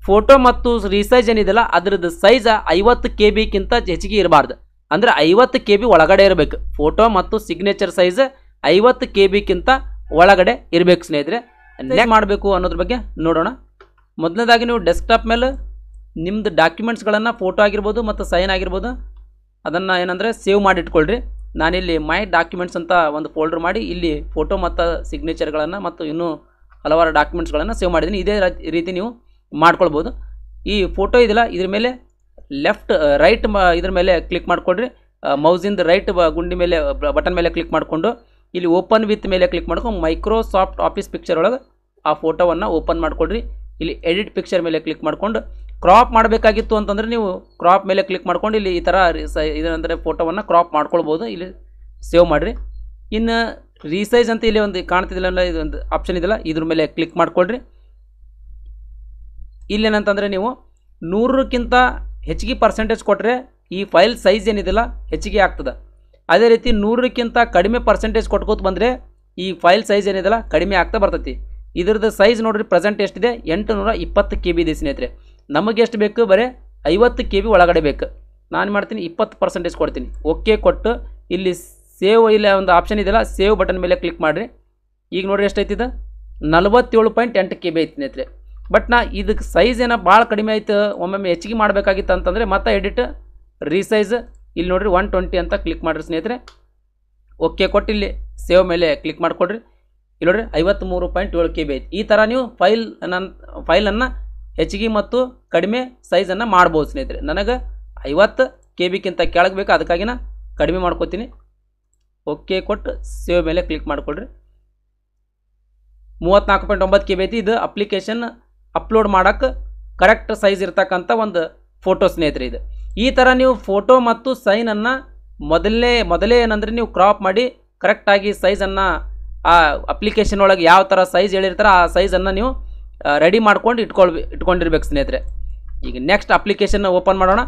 ಫೋಟೋ ಮತ್ತು ರೀಸೈಜ್ ಏನಿದೆಲ್ಲ ಅದ್ರದ್ದು ಸೈಜ್ ಐವತ್ತು ಕೆ ಬಿಗಿಂತ ಹೆಚ್ಚಿಗೆ ಇರಬಾರ್ದು ಅಂದರೆ ಐವತ್ತು ಕೆ ಬಿ ಒಳಗಡೆ ಇರಬೇಕು ಫೋಟೋ ಮತ್ತು ಸಿಗ್ನೇಚರ್ ಸೈಜ್ ಐವತ್ತು ಕೆ ಬಿಗಿಂತ ಒಳಗಡೆ ಇರಬೇಕು ಸ್ನೇಹಿತರೆ ನೆಕ್ ಮಾಡಬೇಕು ಅನ್ನೋದ್ರ ಬಗ್ಗೆ ನೋಡೋಣ ಮೊದಲನೇದಾಗಿ ನೀವು ಡೆಸ್ಕ್ಟಾಪ್ ಮೇಲೆ ನಿಮ್ಮದು ಡಾಕ್ಯುಮೆಂಟ್ಸ್ಗಳನ್ನು ಫೋಟೋ ಆಗಿರ್ಬೋದು ಮತ್ತು ಸೈನ್ ಆಗಿರ್ಬೋದು ಅದನ್ನು ಏನಂದರೆ ಸೇವ್ ಮಾಡಿ ಇಟ್ಕೊಳ್ರಿ ನಾನಿಲ್ಲಿ ಮೈ ಡಾಕ್ಯುಮೆಂಟ್ಸ್ ಅಂತ ಒಂದು ಫೋಲ್ಡ್ರ್ ಮಾಡಿ ಇಲ್ಲಿ ಫೋಟೋ ಮತ್ತು ಸಿಗ್ನೇಚರ್ಗಳನ್ನು ಮತ್ತು ಇನ್ನೂ ಹಲವಾರು ಡಾಕ್ಯುಮೆಂಟ್ಸ್ಗಳನ್ನು ಸೇವ್ ಮಾಡಿದ್ದೀನಿ ಇದೇ ರೀತಿ ನೀವು ಮಾಡ್ಕೊಳ್ಬೋದು ಈ ಫೋಟೋ ಇದೆಯಲ್ಲ ಇದ್ರ ಮೇಲೆ ಲೆಫ್ಟ್ ರೈಟ್ ಮ ಇದ್ರ ಮೇಲೆ ಕ್ಲಿಕ್ ಮಾಡಿಕೊಡ್ರಿ ಮೌಸಿಂದ ರೈಟ್ ಗುಂಡಿ ಮೇಲೆ ಬಟನ್ ಮೇಲೆ ಕ್ಲಿಕ್ ಮಾಡಿಕೊಂಡು ಇಲ್ಲಿ ಓಪನ್ ವಿತ್ ಮೇಲೆ ಕ್ಲಿಕ್ ಮಾಡ್ಕೊಂಡು ಮೈಕ್ರೋಸಾಫ್ಟ್ ಆಫೀಸ್ ಪಿಕ್ಚರ್ ಒಳಗೆ ಆ ಫೋಟೋವನ್ನು ಓಪನ್ ಮಾಡಿಕೊಡ್ರಿ ಇಲ್ಲಿ ಎಡಿಟ್ ಪಿಕ್ಚರ್ ಮೇಲೆ ಕ್ಲಿಕ್ ಮಾಡ್ಕೊಂಡು ಕ್ರಾಪ್ ಮಾಡಬೇಕಾಗಿತ್ತು ಅಂತಂದರೆ ನೀವು ಕ್ರಾಪ್ ಮೇಲೆ ಕ್ಲಿಕ್ ಮಾಡ್ಕೊಂಡು ಇಲ್ಲಿ ಈ ಥರ ಇದಂದರೆ ಫೋಟೋವನ್ನು ಕ್ರಾಪ್ ಮಾಡ್ಕೊಳ್ಬೋದು ಇಲ್ಲಿ ಸೇವ್ ಮಾಡಿರಿ ಇನ್ನು ರೀಸೈಜ್ ಅಂತ ಇಲ್ಲಿ ಒಂದು ಕಾಣ್ತಿದ್ದಿಲ್ಲ ಇದು ಒಂದು ಆಪ್ಷನ್ ಇದೆಯಲ್ಲ ಇದ್ರ ಮೇಲೆ ಕ್ಲಿಕ್ ಮಾಡಿಕೊಡ್ರಿ ಇಲ್ಲೇನಂತಂದರೆ ನೀವು ನೂರಕ್ಕಿಂತ ಹೆಚ್ಚಿಗೆ ಪರ್ಸೆಂಟೇಜ್ ಕೊಟ್ಟರೆ ಈ ಫೈಲ್ ಸೈಜ್ ಏನಿದೆಲ್ಲ ಹೆಚ್ಚಿಗೆ ಆಗ್ತದೆ ಅದೇ ರೀತಿ ನೂರಕ್ಕಿಂತ ಕಡಿಮೆ ಪರ್ಸೆಂಟೇಜ್ ಕೊಟ್ಕೋತ ಬಂದರೆ ಈ ಫೈಲ್ ಸೈಜ್ ಏನಿದೆಲ್ಲ ಕಡಿಮೆ ಆಗ್ತಾ ಬರ್ತೈತಿ ಇದ್ರದ್ದು ಸೈಜ್ ನೋಡಿರಿ ಪ್ರೆಸೆಂಟ್ ಎಷ್ಟಿದೆ ಎಂಟು ನೂರ ಇಪ್ಪತ್ತು ಕೆ ಬಿ ಇದೆ ಸ್ನೇಹಿತರೆ ನಮಗೆ ಎಷ್ಟು ಬೇಕು ಬರೀ ಐವತ್ತು ಕೆ ಬಿ ಒಳಗಡೆ ಬೇಕು ನಾನು ಮಾಡ್ತೀನಿ ಇಪ್ಪತ್ತು ಪರ್ಸೆಂಟೇಜ್ ಕೊಡ್ತೀನಿ ಓಕೆ ಕೊಟ್ಟು ಇಲ್ಲಿ ಸೇವ್ ಇಲ್ಲ ಒಂದು ಆಪ್ಷನ್ ಇದೆಯಲ್ಲ ಸೇವ್ ಬಟನ್ ಮೇಲೆ ಕ್ಲಿಕ್ ಮಾಡಿರಿ ಈಗ ನೋಡಿರಿ ಎಷ್ಟೈತಿದೆ ನಲವತ್ತೇಳು ಪಾಯಿಂಟ್ ಎಂಟು ಕೆ ಬಿ ಐತಿ ಸ್ನೇಹಿತರೆ ಬಟ್ ನಾ ಇದಕ್ಕೆ ಸೈಜ್ ಏನೋ ಭಾಳ ಕಡಿಮೆ ಆಯಿತು ಒಮ್ಮೊಮ್ಮೆ ಹೆಚ್ಚಿಗೆ ಮಾಡಬೇಕಾಗಿತ್ತು ಅಂತಂದರೆ ಮತ್ತೆ ಎಡಿಟ್ ರೀಸೈಜ್ ಇಲ್ಲಿ ನೋಡಿರಿ ಒನ್ ಟ್ವೆಂಟಿ ಅಂತ ಕ್ಲಿಕ್ ಮಾಡಿರಿ ಸ್ನೇಹಿತರೆ ಓಕೆ ಕೊಟ್ಟು ಇಲ್ಲಿ ಸೇವ್ ಮೇಲೆ ಕ್ಲಿಕ್ ಮಾಡಿಕೊಡ್ರಿ ಇಲ್ಲಿ ನೋಡಿರಿ ಐವತ್ತ್ಮೂರು ಪಾಯಿಂಟ್ ಏಳು ಕೆ ಬಿ ಐತಿ ಈ ಥರ ನೀವು ಫೈಲ್ ನನ್ನ ಫೈಲನ್ನು ಹೆಚ್ಚಿಗೆ ಮತ್ತು ಕಡಿಮೆ ಸೈಜನ್ನು ಮಾಡ್ಬೋದು ಸ್ನೇಹಿತರೆ ನನಗೆ ಐವತ್ತು ಕೆ ಬಿಗಿಂತ ಕೆಳಗೆ ಬೇಕು ಅದಕ್ಕಾಗಿ ನಾನು ಕಡಿಮೆ ಮಾಡ್ಕೋತೀನಿ ಓಕೆ ಕೊಟ್ಟು ಸೇವ್ ಮೇಲೆ ಕ್ಲಿಕ್ ಮಾಡಿಕೊಡ್ರಿ ಮೂವತ್ತ್ನಾಲ್ಕು ಪಾಯಿಂಟ್ ಒಂಬತ್ತು ಕೆ ಬಿ ಐತಿ ಇದು ಅಪ್ಲಿಕೇಶನ್ ಅಪ್ಲೋಡ್ ಮಾಡೋಕ್ಕೆ ಕರೆಕ್ಟ್ ಸೈಜ್ ಇರ್ತಕ್ಕಂಥ ಒಂದು ಫೋಟೋ ಸ್ನೇಹಿತರೆ ಇದು ಈ ಥರ ನೀವು ಫೋಟೋ ಮತ್ತು ಸೈನನ್ನು ಮೊದಲನೇ ಮೊದಲೇ ಏನಂದರೆ ನೀವು ಕ್ರಾಪ್ ಮಾಡಿ ಕರೆಕ್ಟಾಗಿ ಸೈಜನ್ನು ಆ ಅಪ್ಲಿಕೇಶನ್ ಒಳಗೆ ಯಾವ ಥರ ಸೈಜ್ ಹೇಳಿರ್ತಾರೆ ಆ ಸೈಜನ್ನು ನೀವು ರೆಡಿ ಮಾಡ್ಕೊಂಡು ಇಟ್ಕೊಳ್ಬಿ ಇಟ್ಕೊಂಡಿರ್ಬೇಕು ಸ್ನೇಹಿತರೆ ಈಗ ನೆಕ್ಸ್ಟ್ ಅಪ್ಲಿಕೇಶನ್ ಓಪನ್ ಮಾಡೋಣ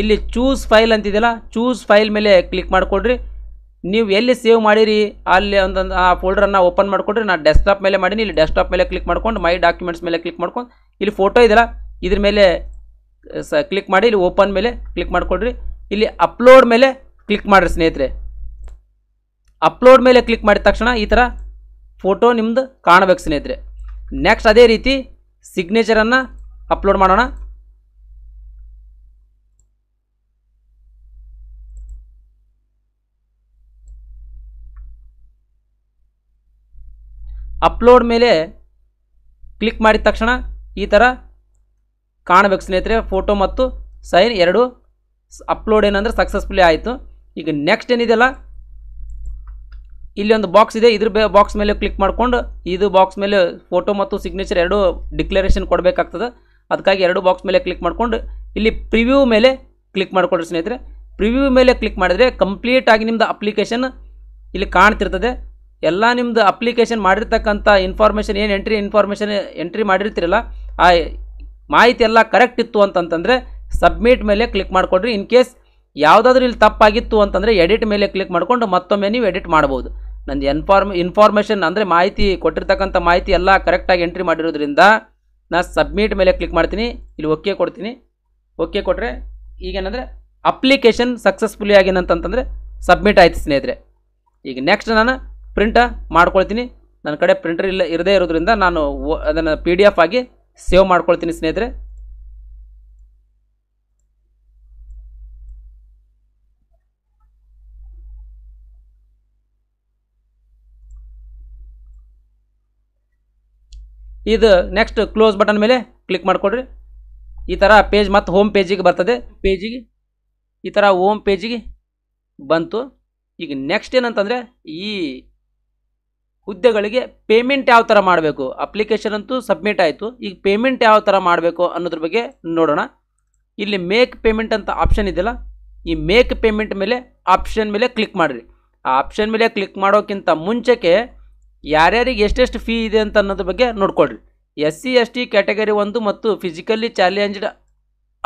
ಇಲ್ಲಿ ಚೂಸ್ ಫೈಲ್ ಅಂತಿದೆಯಲ್ಲ ಚೂಸ್ ಫೈಲ್ ಮೇಲೆ ಕ್ಲಿಕ್ ಮಾಡಿಕೊಡ್ರಿ ನೀವು ಎಲ್ಲಿ ಸೇವ್ ಮಾಡಿರಿ ಅಲ್ಲಿ ಒಂದೊಂದು ಆ ಫೋಲ್ಡರನ್ನು ಓಪನ್ ಮಾಡಿಕೊಂಡ್ರೆ ನಾನು ಡೆಸ್ಕ್ಟಾಪ್ ಮೇಲೆ ಮಾಡೀನಿ ಇಲ್ಲಿ ಡೆಸ್ಕ್ಟಾಪ್ ಮೇಲೆ ಕ್ಲಿಕ್ ಮಾಡ್ಕೊಂಡು ಮೈ ಡಾಕ್ಯುಮೆಂಟ್ಸ್ ಮೇಲೆ ಕ್ಲಿಕ್ ಮಾಡ್ಕೊಂಡು ಇಲ್ಲಿ ಫೋಟೋ ಇದೆಯಲ್ಲ ಇದ್ರ ಮೇಲೆ ಸ ಕ್ಲಿಕ್ ಮಾಡಿ ಇಲ್ಲಿ ಓಪನ್ ಮೇಲೆ ಕ್ಲಿಕ್ ಮಾಡಿಕೊಡ್ರಿ ಇಲ್ಲಿ ಅಪ್ಲೋಡ್ ಮೇಲೆ ಕ್ಲಿಕ್ ಮಾಡಿರಿ ಸ್ನೇಹಿತರೆ ಅಪ್ಲೋಡ್ ಮೇಲೆ ಕ್ಲಿಕ್ ಮಾಡಿದ ತಕ್ಷಣ ಈ ಥರ ಫೋಟೋ ನಿಮ್ಮದು ಕಾಣಬೇಕು ಸ್ನೇಹಿತರೆ ನೆಕ್ಸ್ಟ್ ಅದೇ ರೀತಿ ಸಿಗ್ನೇಚರನ್ನು ಅಪ್ಲೋಡ್ ಮಾಡೋಣ ಅಪ್ಲೋಡ್ ಮೇಲೆ ಕ್ಲಿಕ್ ಮಾಡಿದ ತಕ್ಷಣ ಈ ಥರ ಕಾಣಬೇಕು ಸ್ನೇಹಿತರೆ ಫೋಟೋ ಮತ್ತು ಸೈನ್ ಎರಡು ಅಪ್ಲೋಡ್ ಏನಂದ್ರೆ ಸಕ್ಸಸ್ಫುಲಿ ಆಯಿತು ಈಗ ನೆಕ್ಸ್ಟ್ ಏನಿದೆಯಲ್ಲ ಇಲ್ಲಿ ಒಂದು ಬಾಕ್ಸ್ ಇದೆ ಇದ್ರ ಬಾಕ್ಸ್ ಮೇಲೆ ಕ್ಲಿಕ್ ಮಾಡಿಕೊಂಡು ಇದು ಬಾಕ್ಸ್ ಮೇಲೆ ಫೋಟೋ ಮತ್ತು ಸಿಗ್ನೇಚರ್ ಎರಡು ಡಿಕ್ಲರೇಷನ್ ಕೊಡಬೇಕಾಗ್ತದೆ ಅದಕ್ಕಾಗಿ ಎರಡು ಬಾಕ್ಸ್ ಮೇಲೆ ಕ್ಲಿಕ್ ಮಾಡಿಕೊಂಡು ಇಲ್ಲಿ ಪ್ರಿವ್ಯೂ ಮೇಲೆ ಕ್ಲಿಕ್ ಮಾಡಿಕೊಂಡ್ರೆ ಸ್ನೇಹಿತರೆ ಪ್ರಿವ್ಯೂ ಮೇಲೆ ಕ್ಲಿಕ್ ಮಾಡಿದರೆ ಕಂಪ್ಲೀಟಾಗಿ ನಿಮ್ಮದು ಅಪ್ಲಿಕೇಶನ್ ಇಲ್ಲಿ ಕಾಣ್ತಿರ್ತದೆ ಎಲ್ಲ ನಿಮ್ಮದು ಅಪ್ಲಿಕೇಶನ್ ಮಾಡಿರ್ತಕ್ಕಂಥ ಇನ್ಫಾರ್ಮೇಷನ್ ಏನು ಎಂಟ್ರಿ ಇನ್ಫಾರ್ಮೇಷನ್ ಎಂಟ್ರಿ ಮಾಡಿರ್ತೀರಲ್ಲ ಆ ಮಾಹಿತಿ ಎಲ್ಲ ಕರೆಕ್ಟ್ ಇತ್ತು ಅಂತಂತಂದರೆ ಸಬ್ಮಿಟ್ ಮೇಲೆ ಕ್ಲಿಕ್ ಮಾಡಿಕೊಡ್ರಿ ಇನ್ ಕೇಸ್ ಯಾವುದಾದ್ರೂ ಇಲ್ಲಿ ತಪ್ಪಾಗಿತ್ತು ಅಂತಂದರೆ ಎಡಿಟ್ ಮೇಲೆ ಕ್ಲಿಕ್ ಮಾಡಿಕೊಂಡು ಮತ್ತೊಮ್ಮೆ ನೀವು ಎಡಿಟ್ ಮಾಡ್ಬೋದು ನಂದು ಎನ್ಫಾರ್ಮ್ ಇನ್ಫಾರ್ಮೇಷನ್ ಅಂದರೆ ಮಾಹಿತಿ ಕೊಟ್ಟಿರ್ತಕ್ಕಂಥ ಮಾಹಿತಿ ಎಲ್ಲ ಕರೆಕ್ಟಾಗಿ ಎಂಟ್ರಿ ಮಾಡಿರೋದ್ರಿಂದ ನಾನು ಸಬ್ಮಿಟ್ ಮೇಲೆ ಕ್ಲಿಕ್ ಮಾಡ್ತೀನಿ ಇಲ್ಲಿ ಓಕೆ ಕೊಡ್ತೀನಿ ಓಕೆ ಕೊಟ್ಟರೆ ಈಗೇನಂದರೆ ಅಪ್ಲಿಕೇಶನ್ ಸಕ್ಸಸ್ಫುಲಿ ಆಗಿನಂತಂತಂದರೆ ಸಬ್ಮಿಟ್ ಆಯಿತು ಸ್ನೇಹಿತರೆ ಈಗ ನೆಕ್ಸ್ಟ್ ನಾನು ಪ್ರಿಂಟ್ ಮಾಡ್ಕೊಳ್ತೀನಿ ನನ್ನ ಕಡೆ ಪ್ರಿಂಟರ್ ಇಲ್ಲ ಇರದೇ ಇರೋದ್ರಿಂದ ನಾನು ಅದನ್ನು ಪಿ ಡಿ ಎಫ್ ಆಗಿ ಸೇವ್ ಮಾಡ್ಕೊಳ್ತೀನಿ ಸ್ನೇಹಿತರೆ ಇದು ನೆಕ್ಸ್ಟ್ ಕ್ಲೋಸ್ ಬಟನ್ ಮೇಲೆ ಕ್ಲಿಕ್ ಮಾಡಿಕೊಡ್ರಿ ಈ ಥರ ಪೇಜ್ ಮತ್ತು ಹೋಮ್ ಪೇಜಿಗೆ ಬರ್ತದೆ ಪೇಜಿಗೆ ಈ ಥರ ಹೋಮ್ ಪೇಜಿಗೆ ಬಂತು ಈಗ ನೆಕ್ಸ್ಟ್ ಏನಂತಂದರೆ ಈ ಹುದ್ದೆಗಳಿಗೆ ಪೇಮೆಂಟ್ ಯಾವ ಥರ ಮಾಡಬೇಕು ಅಪ್ಲಿಕೇಶನ್ ಅಂತೂ ಸಬ್ಮಿಟ್ ಆಯಿತು ಈಗ ಪೇಮೆಂಟ್ ಯಾವ ಥರ ಮಾಡಬೇಕು ಅನ್ನೋದ್ರ ಬಗ್ಗೆ ನೋಡೋಣ ಇಲ್ಲಿ ಮೇಕ್ ಪೇಮೆಂಟ್ ಅಂತ ಆಪ್ಷನ್ ಇದೆಯಲ್ಲ ಈ ಮೇಕ್ ಪೇಮೆಂಟ್ ಮೇಲೆ ಆಪ್ಷನ್ ಮೇಲೆ ಕ್ಲಿಕ್ ಮಾಡಿರಿ ಆ ಆಪ್ಷನ್ ಮೇಲೆ ಕ್ಲಿಕ್ ಮಾಡೋಕ್ಕಿಂತ ಮುಂಚೆಗೆ ಯಾರ್ಯಾರಿಗೆ ಎಷ್ಟೆಷ್ಟು ಫೀ ಇದೆ ಅಂತ ಅನ್ನೋದ್ರ ಬಗ್ಗೆ ನೋಡ್ಕೊಳ್ರಿ S C S T category ಒಂದು ಮತ್ತು ಫಿಸಿಕಲಿ ಚಾಲೆಂಜ್ಡ್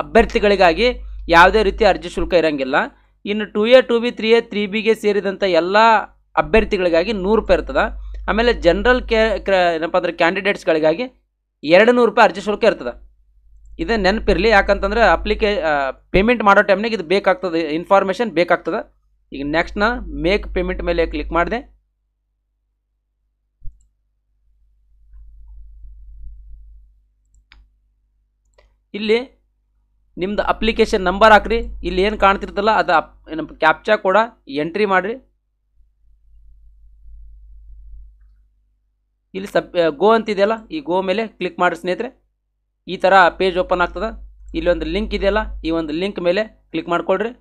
ಅಭ್ಯರ್ಥಿಗಳಿಗಾಗಿ ಯಾವುದೇ ರೀತಿ ಅರ್ಜಿ ಶುಲ್ಕ ಇರೋಂಗಿಲ್ಲ ಇನ್ನು two A two B three A three ಬಿಗೆ ಸೇರಿದಂಥ ಎಲ್ಲ ಅಭ್ಯರ್ಥಿಗಳಿಗಾಗಿ ನೂರು ರೂಪಾಯಿ ಇರ್ತದೆ ಆಮೇಲೆ ಜನರಲ್ ಕೇ ಏನಪ್ಪ ಅಂದರೆ ಕ್ಯಾಂಡಿಡೇಟ್ಸ್ಗಳಿಗಾಗಿ ಎರಡು ನೂರು ರೂಪಾಯಿ ಅರ್ಜಿ ಶುಲ್ಕ ಇರ್ತದೆ ಇದು ನೆನಪಿರಲಿ ಯಾಕಂತಂದ್ರೆ ಅಪ್ಲಿಕೇ ಪೇಮೆಂಟ್ ಮಾಡೋ ಟೈಮ್ನಾಗೆ ಇದು ಬೇಕಾಗ್ತದೆ ಇನ್ಫಾರ್ಮೇಷನ್ ಬೇಕಾಗ್ತದೆ ಈಗ ನೆಕ್ಸ್ಟ್ ಮೇಕ್ ಪೇಮೆಂಟ್ ಮೇಲೆ ಕ್ಲಿಕ್ ಮಾಡಿದೆ ಇಲ್ಲಿ ನಿಮ್ದು ಅಪ್ಲಿಕೇಶನ್ ನಂಬರ್ ಹಾಕ್ರಿ ಇಲ್ಲಿ ಏನು ಕಾಣ್ತಿರ್ತಲ್ಲ ಅದು ಅಪ್ ಕ್ಯಾಪ್ಚಾ ಕೂಡ ಎಂಟ್ರಿ ಮಾಡಿರಿ ಇಲ್ಲಿ ಸಬ್ ಗೋ ಅಂತಿದೆಯಲ್ಲ ಈ ಗೋ ಮೇಲೆ ಕ್ಲಿಕ್ ಮಾಡಿ ಸ್ನೇಹಿತರೆ ಈ ಥರ ಪೇಜ್ ಓಪನ್ ಆಗ್ತದೆ ಇಲ್ಲಿ ಒಂದು ಲಿಂಕ್ ಇದೆಯಲ್ಲ ಈ ಒಂದು ಲಿಂಕ್ ಮೇಲೆ ಕ್ಲಿಕ್ ಮಾಡಿಕೊಡ್ರಿ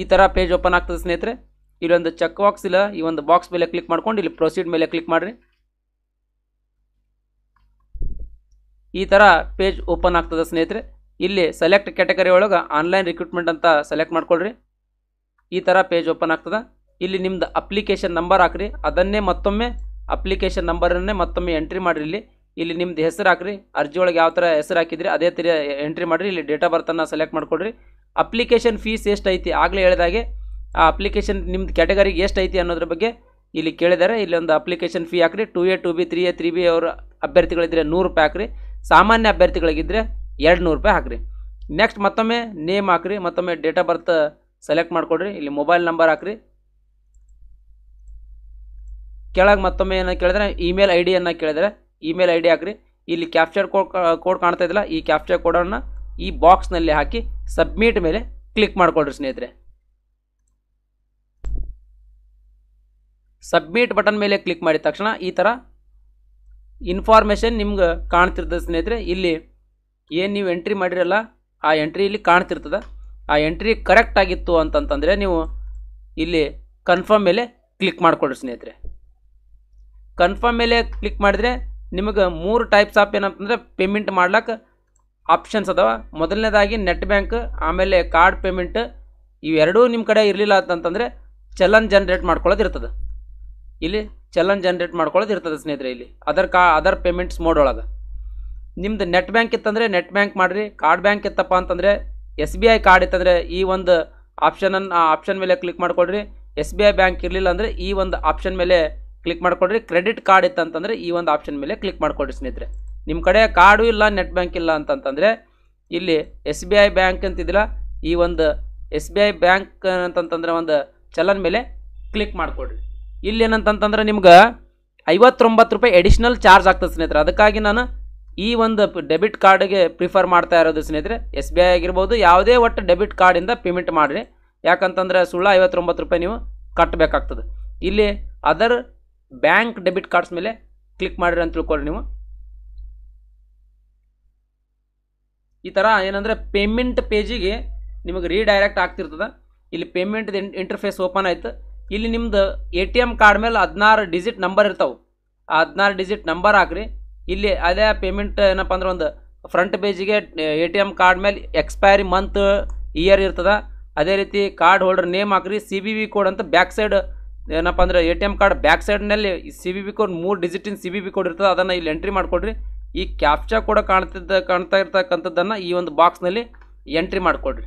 ಈ ಥರ ಪೇಜ್ ಓಪನ್ ಆಗ್ತದೆ ಸ್ನೇಹಿತರೆ ಇಲ್ಲೊಂದು ಚೆಕ್ ಬಾಕ್ಸ್ ಇಲ್ಲ ಈ ಒಂದು ಬಾಕ್ಸ್ ಮೇಲೆ ಕ್ಲಿಕ್ ಮಾಡ್ಕೊಂಡು ಇಲ್ಲಿ ಪ್ರೊಸೀಡ್ ಮೇಲೆ ಕ್ಲಿಕ್ ಮಾಡಿರಿ ಈ ಥರ ಪೇಜ್ ಓಪನ್ ಆಗ್ತದೆ ಸ್ನೇಹಿತರೆ ಇಲ್ಲಿ ಸೆಲೆಕ್ಟ್ ಕ್ಯಾಟಗರಿ ಒಳಗೆ ಆನ್ಲೈನ್ ರಿಕ್ರೂಟ್ಮೆಂಟ್ ಅಂತ ಸೆಲೆಕ್ಟ್ ಮಾಡ್ಕೊಳ್ರಿ ಈ ಥರ ಪೇಜ್ ಓಪನ್ ಆಗ್ತದೆ ಇಲ್ಲಿ ನಿಮ್ದು ಅಪ್ಲಿಕೇಶನ್ ನಂಬರ್ ಹಾಕ್ರಿ ಅದನ್ನೇ ಮತ್ತೊಮ್ಮೆ ಅಪ್ಲಿಕೇಶನ್ ನಂಬರನ್ನೇ ಮತ್ತೊಮ್ಮೆ ಎಂಟ್ರಿ ಮಾಡಿರಿ ಇಲ್ಲಿ ಇಲ್ಲಿ ನಿಮ್ದು ಹೆಸರು ಹಾಕ್ರಿ ಅರ್ಜಿ ಒಳಗೆ ಯಾವ ಥರ ಹೆಸರು ಹಾಕಿದ್ರಿ ಅದೇ ಥರ ಎಂಟ್ರಿ ಮಾಡಿರಿ ಇಲ್ಲಿ ಡೇಟ್ ಆಫ್ ಬರ್ತನ್ನು ಸೆಲೆಕ್ಟ್ ಮಾಡಿಕೊಡ್ರಿ ಅಪ್ಲಿಕೇಶನ್ ಫೀಸ್ ಎಷ್ಟು ಐತಿ ಆಗಲೇ ಹೇಳಿದಾಗೆ ಆ ಅಪ್ಲಿಕೇಶನ್ ನಿಮ್ದು ಕ್ಯಾಟಗರಿಗೆ ಐತಿ ಅನ್ನೋದ್ರ ಬಗ್ಗೆ ಇಲ್ಲಿ ಕೇಳಿದ್ದಾರೆ ಇಲ್ಲಿ ಒಂದು ಅಪ್ಲಿಕೇಶನ್ ಫೀ ಹಾಕ್ರಿ two A two B three A three B ಅವ್ರ ಅಭ್ಯರ್ಥಿಗಳಿದ್ರೆ ನೂರು ರೂಪಾಯಿ ಹಾಕ್ರಿ ಸಾಮಾನ್ಯ ಅಭ್ಯರ್ಥಿಗಳಿಗಿದ್ರೆ ಎರಡು ನೂರು ರೂಪಾಯಿ ಹಾಕ್ರಿ ನೆಕ್ಸ್ಟ್ ಮತ್ತೊಮ್ಮೆ ನೇಮ್ ಹಾಕ್ರಿ ಮತ್ತೊಮ್ಮೆ ಡೇಟ್ ಆಫ್ ಬರ್ತ್ ಸೆಲೆಕ್ಟ್ ಮಾಡಿಕೊಡ್ರಿ ಇಲ್ಲಿ ಮೊಬೈಲ್ ನಂಬರ್ ಹಾಕ್ರಿ ಕೆಳಗೆ ಮತ್ತೊಮ್ಮೆ ಏನ ಕೇಳಿದ್ರೆ ಇಮೇಲ್ ಐ ಡಿಯನ್ನು ಕೇಳಿದರೆ ಇಮೇಲ್ ಐ ಡಿ ಹಾಕಿರಿ ಇಲ್ಲಿ ಕ್ಯಾಪ್ಚರ್ ಕೋಡ್ ಕೋಡ್ ಕಾಣ್ತಾ ಇದ್ದಿಲ್ಲ ಈ ಕ್ಯಾಪ್ಚರ್ ಕೋಡನ್ನು ಈ ಬಾಕ್ಸ್ನಲ್ಲಿ ಹಾಕಿ ಸಬ್ಮಿಟ್ ಮೇಲೆ ಕ್ಲಿಕ್ ಮಾಡಿಕೊಳ್ರಿ ಸ್ನೇಹಿತರೆ ಸಬ್ಮಿಟ್ ಬಟನ್ ಮೇಲೆ ಕ್ಲಿಕ್ ಮಾಡಿದ ತಕ್ಷಣ ಈ ಥರ ಇನ್ಫಾರ್ಮೇಷನ್ ನಿಮ್ಗೆ ಕಾಣ್ತಿರ್ತದೆ ಸ್ನೇಹಿತರೆ ಇಲ್ಲಿ ಏನು ನೀವು ಎಂಟ್ರಿ ಮಾಡಿರಲ್ಲ ಆ ಎಂಟ್ರಿ ಇಲ್ಲಿ ಕಾಣ್ತಿರ್ತದೆ ಆ ಎಂಟ್ರಿ ಕರೆಕ್ಟ್ ಆಗಿತ್ತು ಅಂತಂತಂದರೆ ನೀವು ಇಲ್ಲಿ ಕನ್ಫರ್ಮ್ ಮೇಲೆ ಕ್ಲಿಕ್ ಮಾಡಿಕೊಳ್ರಿ ಸ್ನೇಹಿತರೆ ಕನ್ಫರ್ಮ್ ಮೇಲೆ ಕ್ಲಿಕ್ ಮಾಡಿದರೆ ನಿಮಗೆ ಮೂರು ಟೈಪ್ಸ್ ಆಫ್ ಏನಂತಂದರೆ ಪೇಮೆಂಟ್ ಮಾಡ್ಲಿಕ್ಕೆ ಆಪ್ಷನ್ಸ್ ಅದಾವ ಮೊದಲನೇದಾಗಿ ನೆಟ್ ಬ್ಯಾಂಕ್ ಆಮೇಲೆ ಕಾರ್ಡ್ ಪೇಮೆಂಟ್ ಇವೆರಡೂ ನಿಮ್ಮ ಕಡೆ ಇರಲಿಲ್ಲ ಅಂತಂತಂದರೆ ಚಲನ್ ಜನ್ರೇಟ್ ಮಾಡ್ಕೊಳ್ಳೋದು ಇರ್ತದೆ ಇಲ್ಲಿ ಚಲನ್ ಜನ್ರೇಟ್ ಮಾಡ್ಕೊಳ್ಳೋದು ಇರ್ತದೆ ಸ್ನೇಹಿತರೆ ಇಲ್ಲಿ ಅದರ್ ಕಾ ಅದರ್ ಪೇಮೆಂಟ್ಸ್ ಮೋಡ್ ಒಳಗೆ ನಿಮ್ಮದು ನೆಟ್ ಬ್ಯಾಂಕ್ ಇತ್ತಂದರೆ ನೆಟ್ ಬ್ಯಾಂಕ್ ಮಾಡಿರಿ ಕಾರ್ಡ್ ಬ್ಯಾಂಕ್ ಇತ್ತಪ್ಪ ಅಂತಂದರೆ ಎಸ್ ಬಿ ಐ ಕಾರ್ಡ್ ಇತ್ತಂದರೆ ಈ ಒಂದು ಆಪ್ಷನನ್ನು ಆ ಆಪ್ಷನ್ ಮೇಲೆ ಕ್ಲಿಕ್ ಮಾಡಿಕೊಡ್ರಿ ಎಸ್ ಬಿ ಐ ಬ್ಯಾಂಕ್ ಇರಲಿಲ್ಲ ಅಂದರೆ ಈ ಒಂದು ಆಪ್ಷನ್ ಮೇಲೆ ಕ್ಲಿಕ್ ಮಾಡ್ಕೊಡ್ರಿ ಕ್ರೆಡಿಟ್ ಕಾರ್ಡ್ ಇತ್ತಂತಂದರೆ ಈ ಒಂದು ಆಪ್ಷನ್ ಮೇಲೆ ಕ್ಲಿಕ್ ಮಾಡಿಕೊಡ್ರಿ ಸ್ನೇಹಿತರೆ ನಿಮ್ಮ ಕಡೆ ಕಾರ್ಡು ಇಲ್ಲ ನೆಟ್ ಬ್ಯಾಂಕ್ ಇಲ್ಲ ಅಂತಂತಂದರೆ ಇಲ್ಲಿ ಎಸ್ ಬಿ ಐ ಬ್ಯಾಂಕ್ ಅಂತಿದ್ದಿಲ್ಲ ಈ ಒಂದು ಎಸ್ ಬಿ ಐ ಬ್ಯಾಂಕ್ ಅಂತಂತಂದ್ರೆ ಒಂದು ಚಲನ್ ಮೇಲೆ ಕ್ಲಿಕ್ ಮಾಡಿಕೊಡ್ರಿ ಇಲ್ಲಿ ಏನಂತಂತಂದ್ರೆ ನಿಮ್ಗೆ ಐವತ್ತೊಂಬತ್ತು ರೂಪಾಯಿ ಎಡಿಷ್ನಲ್ ಚಾರ್ಜ್ ಆಗ್ತದೆ ಸ್ನೇಹಿತರೆ ಅದಕ್ಕಾಗಿ ನಾನು ಈ ಒಂದು ಡೆಬಿಟ್ ಕಾರ್ಡ್ಗೆ ಪ್ರಿಫರ್ ಮಾಡ್ತಾ ಇರೋದು ಸ್ನೇಹಿತರೆ ಎಸ್ ಬಿ ಐ ಆಗಿರ್ಬೋದು ಯಾವುದೇ ಒಟ್ಟು ಡೆಬಿಟ್ ಕಾರ್ಡಿಂದ ಪೇಮೆಂಟ್ ಮಾಡಿರಿ ಯಾಕಂತಂದ್ರೆ ಸುಳ್ಳು ಐವತ್ತೊಂಬತ್ತು ರೂಪಾಯಿ ನೀವು ಕಟ್ಟಬೇಕಾಗ್ತದೆ ಇಲ್ಲಿ ಅದರ್ ಬ್ಯಾಂಕ್ ಡೆಬಿಟ್ ಕಾರ್ಡ್ಸ್ ಮೇಲೆ ಕ್ಲಿಕ್ ಮಾಡಿರಿ ಅಂತ ತಿಳ್ಕೊಳ್ರಿ ನೀವು ಈ ಥರ ಏನಂದರೆ ಪೇಮೆಂಟ್ ಪೇಜಿಗೆ ನಿಮಗೆ ರೀಡೈರೆಕ್ಟ್ ಆಗ್ತಿರ್ತದೆ ಇಲ್ಲಿ ಪೇಮೆಂಟ್ ಇಂಟರ್ಫೇಸ್ ಓಪನ್ ಆಯಿತು ಇಲ್ಲಿ ನಿಮ್ದು ಎ ಟಿ ಎಮ್ ಕಾರ್ಡ್ ಮೇಲೆ ಹದಿನಾರು ಡಿಜಿಟ್ ನಂಬರ್ ಇರ್ತಾವೆ ಆ ಹದಿನಾರು ಡಿಜಿಟ್ ನಂಬರ್ ಹಾಕ್ರಿ ಇಲ್ಲಿ ಅದೇ ಪೇಮೆಂಟ್ ಏನಪ್ಪ ಅಂದ್ರೆ ಒಂದು ಫ್ರಂಟ್ ಪೇಜಿಗೆ ಎ ಟಿ ಎಮ್ ಕಾರ್ಡ್ ಮೇಲೆ ಎಕ್ಸ್ಪೈರಿ ಮಂತ್ ಇಯರ್ ಇರ್ತದೆ ಅದೇ ರೀತಿ ಕಾರ್ಡ್ ಹೋಲ್ಡರ್ ನೇಮ್ ಹಾಕ್ರಿ ಸಿ ಬಿ ವಿ ಕೋಡ್ ಅಂತ ಬ್ಯಾಕ್ ಸೈಡ್ ಏನಪ್ಪ ಅಂದರೆ A T M card back ಸೈಡ್ನಲ್ಲಿ ಸಿ ಬಿ ಬಿ ಕೋಡ್ ಮೂರು ಡಿಜಿಟಿನ ಸಿ ಬಿ ಬಿ ಕೋಡ್ ಇರ್ತದೆ ಅದನ್ನು ಇಲ್ಲಿ ಎಂಟ್ರಿ ಮಾಡಿಕೊಡ್ರಿ ಈ ಕ್ಯಾಪ್ಚಾ ಕೂಡ ಕಾಣ್ತಿದ್ದ ಕಾಣ್ತಾ ಇರ್ತಕ್ಕಂಥದ್ದನ್ನು ಈ ಒಂದು ಬಾಕ್ಸ್ನಲ್ಲಿ ಎಂಟ್ರಿ ಮಾಡಿಕೊಡ್ರಿ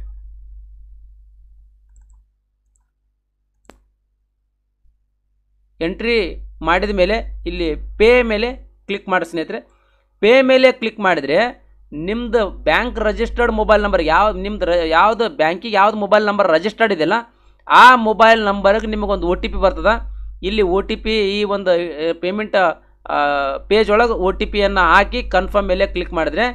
ಎಂಟ್ರಿ ಮಾಡಿದ ಮೇಲೆ ಇಲ್ಲಿ ಪೇ ಮೇಲೆ ಕ್ಲಿಕ್ ಮಾಡಿ ಸ್ನೇಹಿತರೆ ಪೇ ಮೇಲೆ ಕ್ಲಿಕ್ ಮಾಡಿದರೆ ನಿಮ್ಮದು ಬ್ಯಾಂಕ್ ರಜಿಸ್ಟರ್ಡ್ ಮೊಬೈಲ್ ನಂಬರ್ ಯಾವ ನಿಮ್ದು ಯಾವುದು ಬ್ಯಾಂಕಿಗೆ ಯಾವ್ದು ಮೊಬೈಲ್ ನಂಬರ್ ರಿಜಿಸ್ಟರ್ಡ್ ಇದೆಯಲ್ಲ ಆ ಮೊಬೈಲ್ ನಂಬರ್ಗೆ ನಿಮಗೊಂದು ಒ ಟಿ ಪಿ ಬರ್ತದೆ ಇಲ್ಲಿ ಒ ಟಿ ಪಿ ಈ ಒಂದು ಪೇಮೆಂಟ್ ಪೇಜ್ ಒಳಗೆ ಒ ಟಿ ಪಿಯನ್ನು ಹಾಕಿ ಕನ್ಫರ್ಮ್ ಮೇಲೆ ಕ್ಲಿಕ್ ಮಾಡಿದ್ರೆ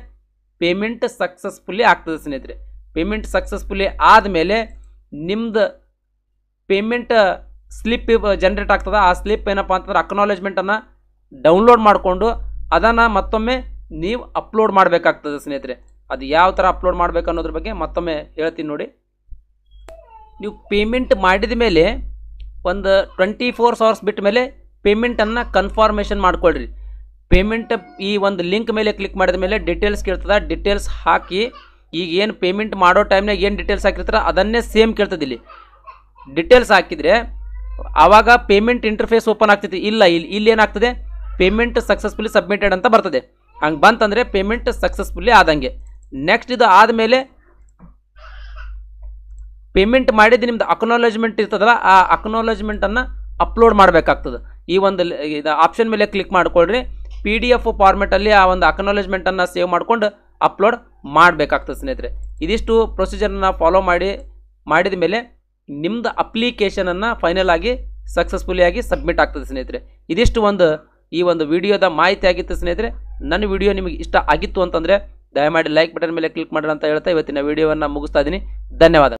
ಪೇಮೆಂಟ್ ಸಕ್ಸಸ್ಫುಲ್ಲಿ ಆಗ್ತದೆ ಸ್ನೇಹಿತರೆ ಪೇಮೆಂಟ್ ಸಕ್ಸಸ್ಫುಲ್ಲಿ ಆದಮೇಲೆ ನಿಮ್ದು ಪೇಮೆಂಟ್ ಸ್ಲಿಪ್ ಜನ್ರೇಟ್ ಆಗ್ತದೆ ಆ ಸ್ಲಿಪ್ ಏನಪ್ಪ ಅಂತಂದ್ರೆ ಅಕ್ನಾಲೇಜ್ಮೆಂಟನ್ನು ಡೌನ್ಲೋಡ್ ಮಾಡಿಕೊಂಡು ಅದನ್ನು ಮತ್ತೊಮ್ಮೆ ನೀವು ಅಪ್ಲೋಡ್ ಮಾಡಬೇಕಾಗ್ತದೆ ಸ್ನೇಹಿತರೆ ಅದು ಯಾವ ಥರ ಅಪ್ಲೋಡ್ ಮಾಡಬೇಕು ಅನ್ನೋದ್ರ ಬಗ್ಗೆ ಮತ್ತೊಮ್ಮೆ ಹೇಳ್ತೀನಿ ನೋಡಿ ನೀವು ಪೇಮೆಂಟ್ ಮಾಡಿದ ಮೇಲೆ ಒಂದು ಟ್ವೆಂಟಿ ಫೋರ್ ಅವರ್ಸ್ ಬಿಟ್ಟ ಮೇಲೆ ಪೇಮೆಂಟನ್ನು ಕನ್ಫಾರ್ಮೇಷನ್ ಮಾಡ್ಕೊಳ್ರಿ ಪೇಮೆಂಟ್ ಈ ಒಂದು ಲಿಂಕ್ ಮೇಲೆ ಕ್ಲಿಕ್ ಮಾಡಿದ ಮೇಲೆ ಡಿಟೇಲ್ಸ್ ಕೇಳ್ತದೆ ಡಿಟೇಲ್ಸ್ ಹಾಕಿ ಈಗ ಏನು ಪೇಮೆಂಟ್ ಮಾಡೋ ಟೈಮ್ನಾಗ ಏನು ಡಿಟೇಲ್ಸ್ ಹಾಕಿರ್ತಾರೆ ಅದನ್ನೇ ಸೇಮ್ ಕೇಳ್ತದೆ ಇಲ್ಲಿ ಡಿಟೇಲ್ಸ್ ಹಾಕಿದರೆ ಆವಾಗ ಪೇಮೆಂಟ್ ಇಂಟರ್ಫೇಸ್ ಓಪನ್ ಆಗ್ತೈತಿ ಇಲ್ಲ ಇಲ್ಲಿ ಇಲ್ಲಿ ಏನಾಗ್ತದೆ ಪೇಮೆಂಟ್ ಸಕ್ಸಸ್ಫುಲ್ಲಿ ಸಬ್ಮಿಟೆಡ್ ಅಂತ ಬರ್ತದೆ ಹಂಗೆ ಬಂತಂದರೆ ಪೇಮೆಂಟ್ ಸಕ್ಸಸ್ಫುಲ್ಲಿ ಆದಂಗೆ ನೆಕ್ಸ್ಟ್ ಇದು ಆದಮೇಲೆ ಪೇಮೆಂಟ್ ಮಾಡಿದ ನಿಮ್ದು ಅಕ್ನಾಲಜ್ಮೆಂಟ್ ಇರ್ತದಲ್ಲ ಆ ಅಕ್ನಾಲಜ್ಮೆಂಟನ್ನು ಅಪ್ಲೋಡ್ ಮಾಡಬೇಕಾಗ್ತದೆ ಈ ಒಂದು ಇದು ಆಪ್ಷನ್ ಮೇಲೆ ಕ್ಲಿಕ್ ಮಾಡ್ಕೊಳ್ರಿ ಪಿ ಡಿ ಎಫ್ ಫಾರ್ಮೆಟಲ್ಲಿ ಆ ಒಂದು ಅಕ್ನಾಲಜ್ಮೆಂಟನ್ನು ಸೇವ್ ಮಾಡ್ಕೊಂಡು ಅಪ್ಲೋಡ್ ಮಾಡಬೇಕಾಗ್ತದೆ ಸ್ನೇಹಿತರೆ ಇದಿಷ್ಟು ಪ್ರೊಸೀಜರನ್ನು ಫಾಲೋ ಮಾಡಿ ಮಾಡಿದ ಮೇಲೆ ನಿಮ್ಮದು ಅಪ್ಲಿಕೇಶನನ್ನು ಫೈನಲ್ ಆಗಿ ಸಕ್ಸಸ್ಫುಲಿಯಾಗಿ ಸಬ್ಮಿಟ್ ಆಗ್ತದೆ ಸ್ನೇಹಿತರೆ ಇದಿಷ್ಟು ಒಂದು ಈ ಒಂದು ವಿಡಿಯೋದ ಮಾಹಿತಿ ಆಗಿತ್ತು ಸ್ನೇಹಿತರೆ ನನ್ನ ವಿಡಿಯೋ ನಿಮಗೆ ಇಷ್ಟ ಆಗಿತ್ತು ಅಂತಂದರೆ ದಯಮಾಡಿ ಲೈಕ್ ಬಟನ್ ಮೇಲೆ ಕ್ಲಿಕ್ ಮಾಡೋಣ ಅಂತ ಹೇಳ್ತಾ ಇವತ್ತಿನ ವಿಡಿಯೋವನ್ನು ಮುಗಿಸ್ತಾ ಇದ್ದೀನಿ ಧನ್ಯವಾದ